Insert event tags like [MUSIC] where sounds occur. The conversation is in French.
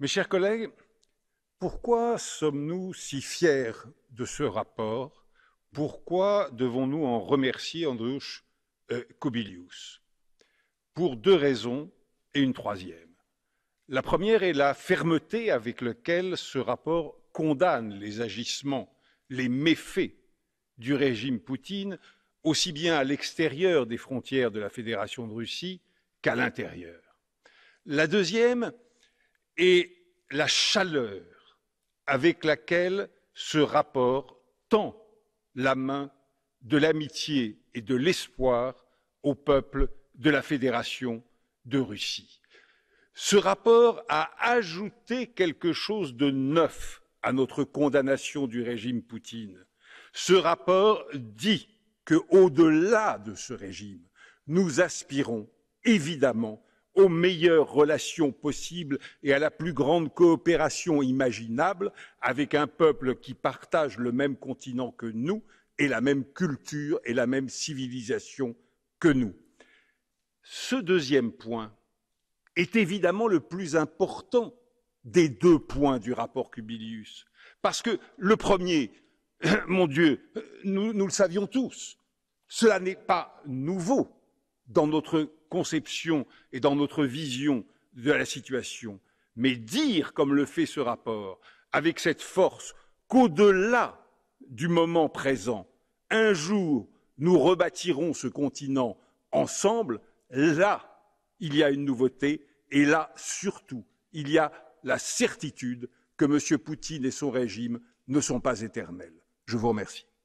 Mes chers collègues, pourquoi sommes-nous si fiers de ce rapport Pourquoi devons-nous en remercier Andrius euh, Pour deux raisons et une troisième. La première est la fermeté avec laquelle ce rapport condamne les agissements, les méfaits du régime Poutine, aussi bien à l'extérieur des frontières de la Fédération de Russie qu'à l'intérieur. La deuxième et la chaleur avec laquelle ce rapport tend la main de l'amitié et de l'espoir au peuple de la Fédération de Russie. Ce rapport a ajouté quelque chose de neuf à notre condamnation du régime Poutine. Ce rapport dit que, au-delà de ce régime, nous aspirons évidemment aux meilleures relations possibles et à la plus grande coopération imaginable avec un peuple qui partage le même continent que nous et la même culture et la même civilisation que nous. Ce deuxième point est évidemment le plus important des deux points du rapport Cubilius. Parce que le premier, [COUGHS] mon Dieu, nous, nous le savions tous, cela n'est pas nouveau dans notre conception et dans notre vision de la situation. Mais dire, comme le fait ce rapport, avec cette force, qu'au-delà du moment présent, un jour, nous rebâtirons ce continent ensemble, là, il y a une nouveauté, et là, surtout, il y a la certitude que M. Poutine et son régime ne sont pas éternels. Je vous remercie.